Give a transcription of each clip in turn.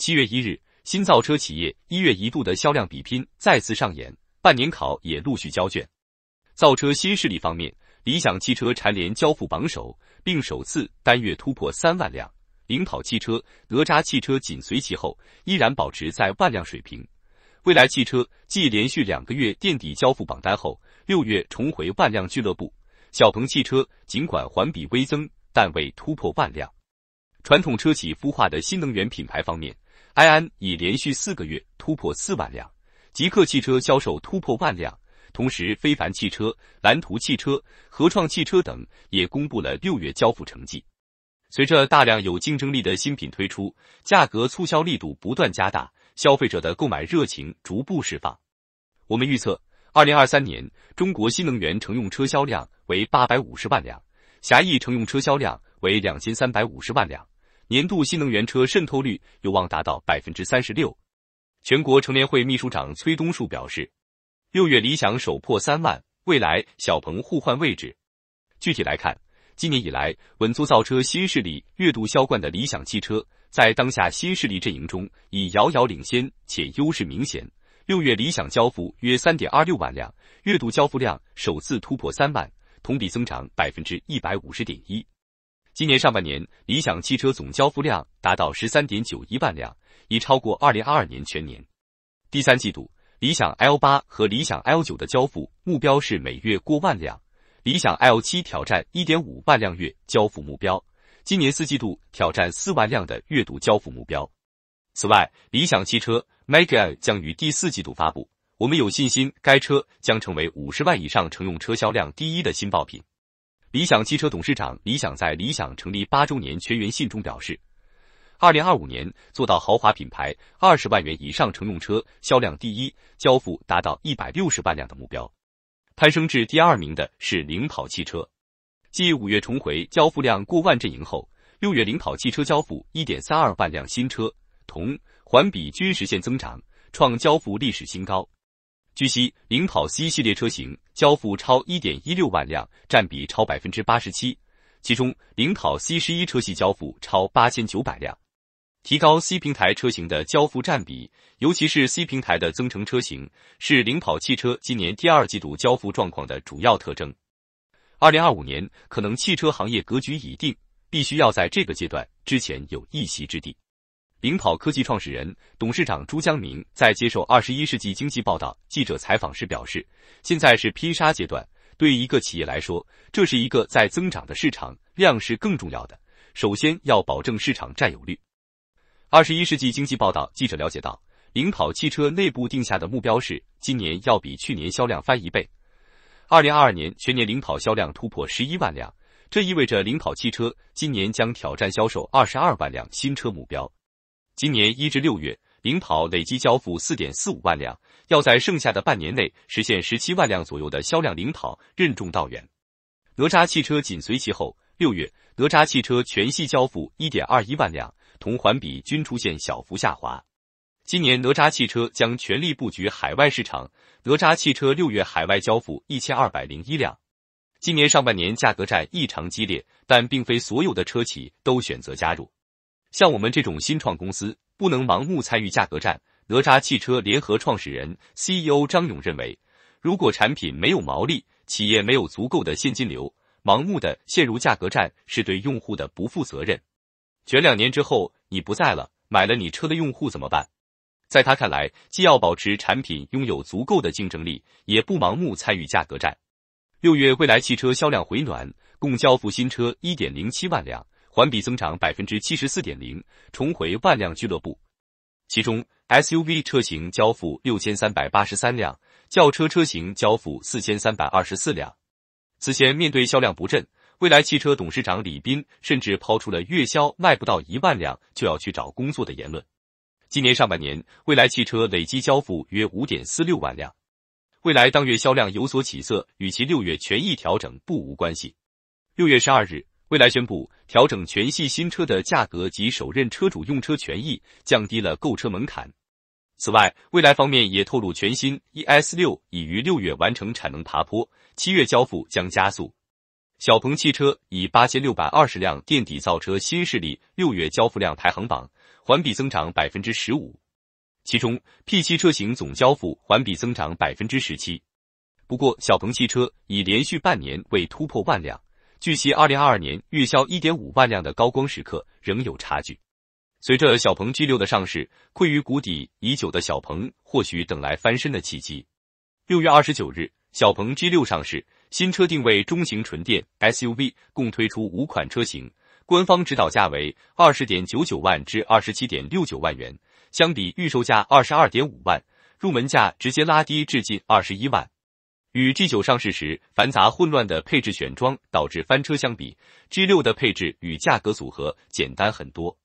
七月一日，新造车企业一月一度的销量比拼再次上演，半年考也陆续交卷。造车新势力方面，理想汽车蝉联交付榜首，并首次单月突破三万辆；领跑汽车、哪吒汽车紧随其后，依然保持在万辆水平。未来汽车继连续两个月垫底交付榜单后，六月重回万辆俱乐部。小鹏汽车尽管环比微增，但未突破万辆。传统车企孵化的新能源品牌方面，埃安已连续四个月突破四万辆，极客汽车销售突破万辆，同时非凡汽车、蓝图汽车、合创汽车等也公布了六月交付成绩。随着大量有竞争力的新品推出，价格促销力度不断加大，消费者的购买热情逐步释放。我们预测，二零二三年中国新能源乘用车销量为八百五十万辆，狭义乘用车销量为两千三百五十万辆。年度新能源车渗透率有望达到百分之三十六，全国乘联会秘书长崔东树表示。六月理想首破三万，未来小鹏互换位置。具体来看，今年以来稳坐造车新势力月度销冠的理想汽车，在当下新势力阵营中已遥遥领先，且优势明显。六月理想交付约三点二六万辆，月度交付量首次突破三万，同比增长百分之一百五十点一。今年上半年，理想汽车总交付量达到十三点九一万辆，已超过二零二二年全年。第三季度，理想 L 八和理想 L 九的交付目标是每月过万辆，理想 L 七挑战一点五万辆月交付目标，今年四季度挑战四万辆的月度交付目标。此外，理想汽车 m e g a 将于第四季度发布，我们有信心该车将成为五十万以上乘用车销量第一的新爆品。理想汽车董事长李想在理想成立八周年全员信中表示，二零二五年做到豪华品牌二十万元以上乘用车销量第一，交付达到一百六十万辆的目标。攀升至第二名的是领跑汽车，继五月重回交付量过万阵营后，六月领跑汽车交付一点三二万辆新车，同环比均实现增长，创交付历史新高。据悉，领跑 C 系列车型。交付超一点一六万辆，占比超百分之八十七，其中领跑 C 十一车系交付超八千九百辆，提高 C 平台车型的交付占比，尤其是 C 平台的增程车型，是领跑汽车今年第二季度交付状况的主要特征。二零二五年可能汽车行业格局已定，必须要在这个阶段之前有一席之地。领跑科技创始人、董事长朱江明在接受《二十一世纪经济报道》记者采访时表示：“现在是拼杀阶段，对于一个企业来说，这是一个在增长的市场量是更重要的。首先，要保证市场占有率。”《二十一世纪经济报道》记者了解到，领跑汽车内部定下的目标是今年要比去年销量翻一倍。二零二二年全年领跑销量突破十一万辆，这意味着领跑汽车今年将挑战销售二十二万辆新车目标。今年一至六月，领跑累计交付四点四五万辆，要在剩下的半年内实现十七万辆左右的销量，领跑任重道远。哪吒汽车紧随其后，六月哪吒汽车全系交付一点二一万辆，同环比均出现小幅下滑。今年哪吒汽车将全力布局海外市场，哪吒汽车六月海外交付一千二百零一辆。今年上半年价格战异常激烈，但并非所有的车企都选择加入。像我们这种新创公司，不能盲目参与价格战。哪吒汽车联合创始人、CEO 张勇认为，如果产品没有毛利，企业没有足够的现金流，盲目的陷入价格战是对用户的不负责任。卷两年之后，你不在了，买了你车的用户怎么办？在他看来，既要保持产品拥有足够的竞争力，也不盲目参与价格战。六月，蔚来汽车销量回暖，共交付新车一点零七万辆。环比增长百分之七十四点零，重回万辆俱乐部。其中 SUV 车型交付六千三百八十三辆，轿车车型交付四千三百二十四辆。此前面对销量不振，未来汽车董事长李斌甚至抛出了月销卖不到一万辆就要去找工作的言论。今年上半年，未来汽车累计交付约五点四六万辆。未来当月销量有所起色，与其六月权益调整不无关系。六月十二日。蔚来宣布调整全系新车的价格及首任车主用车权益，降低了购车门槛。此外，蔚来方面也透露，全新 ES 六已于六月完成产能爬坡，七月交付将加速。小鹏汽车以八千六百二十辆垫底造车新势力六月交付量排行榜，环比增长百分之十五。其中 P 七车型总交付环比增长百分之十七。不过，小鹏汽车已连续半年未突破万辆。据悉，二零二二年月销一点五万辆的高光时刻仍有差距。随着小鹏 G 六的上市，困于谷底已久的小鹏或许等来翻身的契机。六月二十九日，小鹏 G 六上市，新车定位中型纯电 SUV，共推出五款车型，官方指导价为二十点九九万至二十七点六九万元，相比预售价二十二点五万，入门价直接拉低至近二十一万。与 G 九上市时繁杂混乱的配置选装导致翻车相比，G 六的配置与价格组合简单很多。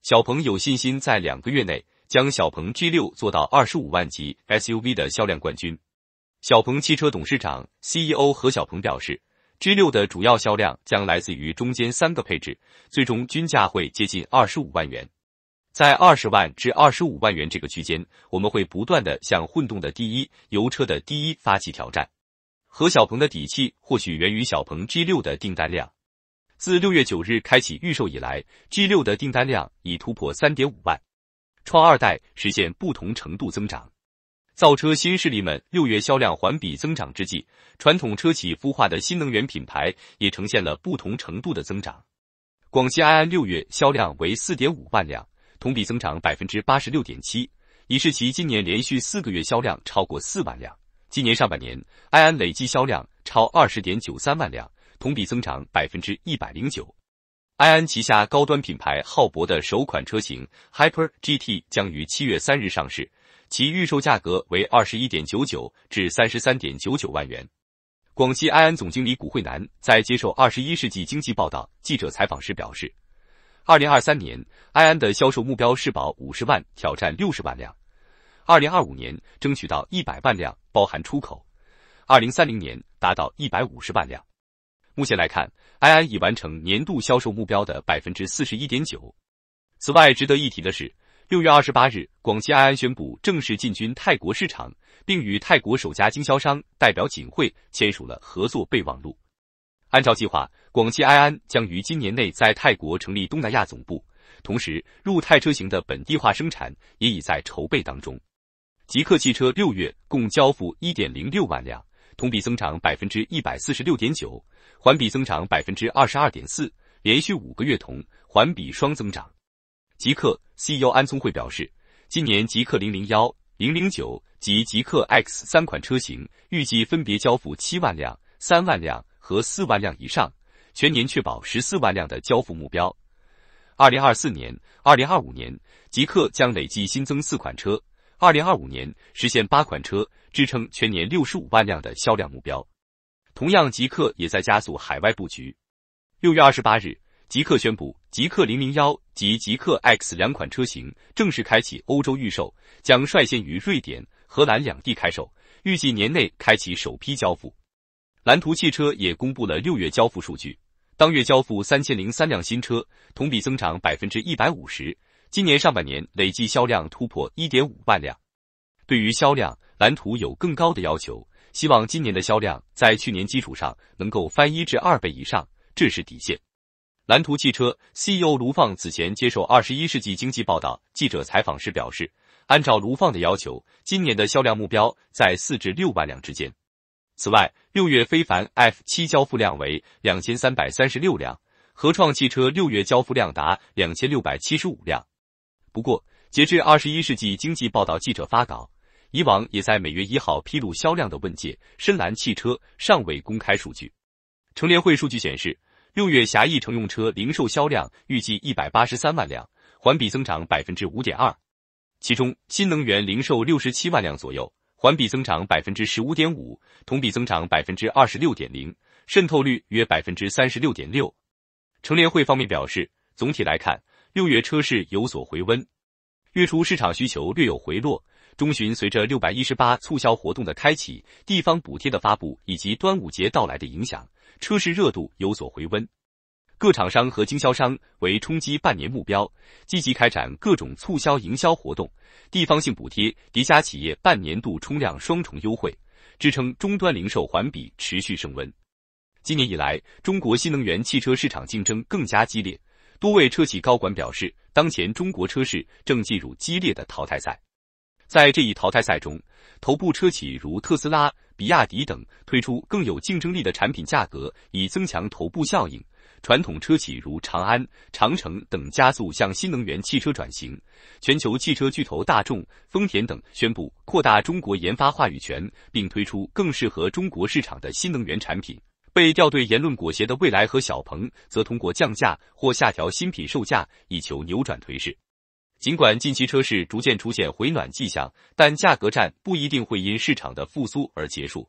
小鹏有信心在两个月内将小鹏 G 六做到二十五万级 SUV 的销量冠军。小鹏汽车董事长、CEO 何小鹏表示，G 六的主要销量将来自于中间三个配置，最终均价会接近二十五万元。在二十万至二十五万元这个区间，我们会不断的向混动的第一、油车的第一发起挑战。何小鹏的底气或许源于小鹏 G 六的订单量。自六月九日开启预售以来，G 六的订单量已突破三点五万，创二代实现不同程度增长。造车新势力们六月销量环比增长之际，传统车企孵化的新能源品牌也呈现了不同程度的增长。广汽埃安六月销量为四点五万辆。同比增长百分之八十六点七，已是其今年连续四个月销量超过四万辆。今年上半年，埃安累计销量超二十点九三万辆，同比增长百分之一百零九。埃安旗下高端品牌昊铂的首款车型 Hyper GT 将于七月三日上市，其预售价格为二十一点九九至三十三点九九万元。广汽埃安总经理古惠南在接受《二十一世纪经济报道》记者采访时表示。二零二三年，埃安的销售目标是保五十万，挑战六十万辆。二零二五年争取到一百万辆，包含出口。二零三零年达到一百五十万辆。目前来看，埃安已完成年度销售目标的百分之四十一点九。此外，值得一提的是，六月二十八日，广汽埃安宣布正式进军泰国市场，并与泰国首家经销商代表锦汇签署了合作备忘录。按照计划，广汽埃安将于今年内在泰国成立东南亚总部，同时入泰车型的本地化生产也已在筹备当中。极客汽车六月共交付1.06万辆，同比增长百分之一百四十六点九，环比增长百分之二十二点四，连续五个月同环比双增长。极客 CEO 安聪慧表示，今年极客零零幺、零零九及极客 X 三款车型预计分别交付七万辆、三万辆。和四万辆以上，全年确保十四万辆的交付目标。二零二四年、二零二五年，极氪将累计新增四款车，二零二五年实现八款车，支撑全年六十五万辆的销量目标。同样，极氪也在加速海外布局。六月二十八日，极氪宣布，极氪零零幺及极氪 X 两款车型正式开启欧洲预售，将率先于瑞典、荷兰两地开售，预计年内开启首批交付。蓝图汽车也公布了六月交付数据，当月交付三千零三辆新车，同比增长百分之一百五十。今年上半年累计销量突破一点五万辆。对于销量，蓝图有更高的要求，希望今年的销量在去年基础上能够翻一至二倍以上，这是底线。蓝图汽车 CEO 卢放此前接受《二十一世纪经济报道》记者采访时表示，按照卢放的要求，今年的销量目标在四至六万辆之间。此外，六月非凡 F 七交付量为两千三百三十六辆，合创汽车六月交付量达两千六百七十五辆。不过，截至二十一世纪经济报道记者发稿，以往也在每月一号披露销量的问界、深蓝汽车尚未公开数据。乘联会数据显示，六月狭义乘用车零售销量预计一百八十三万辆，环比增长百分之五点二，其中新能源零售六十七万辆左右。环比增长百分之十五点五，同比增长百分之二十六点零，渗透率约百分之三十六点六。成联会方面表示，总体来看，六月车市有所回温。月初市场需求略有回落，中旬随着六百一十八促销活动的开启、地方补贴的发布以及端午节到来的影响，车市热度有所回温。各厂商和经销商为冲击半年目标，积极开展各种促销营销活动，地方性补贴、叠加企业半年度冲量双重优惠，支撑终端零售环比持续升温。今年以来，中国新能源汽车市场竞争更加激烈，多位车企高管表示，当前中国车市正进入激烈的淘汰赛。在这一淘汰赛中，头部车企如特斯拉、比亚迪等推出更有竞争力的产品价格，以增强头部效应。传统车企如长安、长城等加速向新能源汽车转型，全球汽车巨头大众、丰田等宣布扩大中国研发话语权，并推出更适合中国市场的新能源产品。被掉队言论裹挟的蔚来和小鹏，则通过降价或下调新品售价，以求扭转颓势。尽管近期车市逐渐出现回暖迹象，但价格战不一定会因市场的复苏而结束。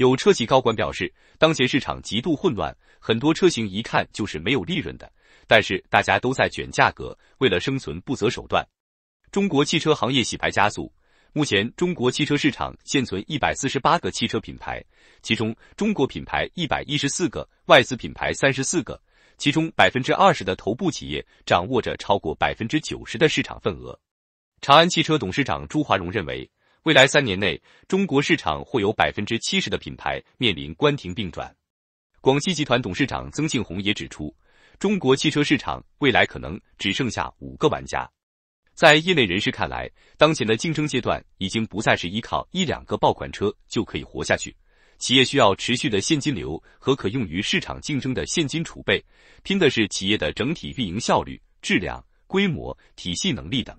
有车企高管表示，当前市场极度混乱，很多车型一看就是没有利润的，但是大家都在卷价格，为了生存不择手段。中国汽车行业洗牌加速。目前，中国汽车市场现存一百四十八个汽车品牌，其中中国品牌一百一十四个，外资品牌三十四个，其中百分之二十的头部企业掌握着超过百分之九十的市场份额。长安汽车董事长朱华荣认为。未来三年内，中国市场或有百分之七十的品牌面临关停并转。广汽集团董事长曾庆红也指出，中国汽车市场未来可能只剩下五个玩家。在业内人士看来，当前的竞争阶段已经不再是依靠一两个爆款车就可以活下去，企业需要持续的现金流和可用于市场竞争的现金储备，拼的是企业的整体运营效率、质量、规模、体系能力等。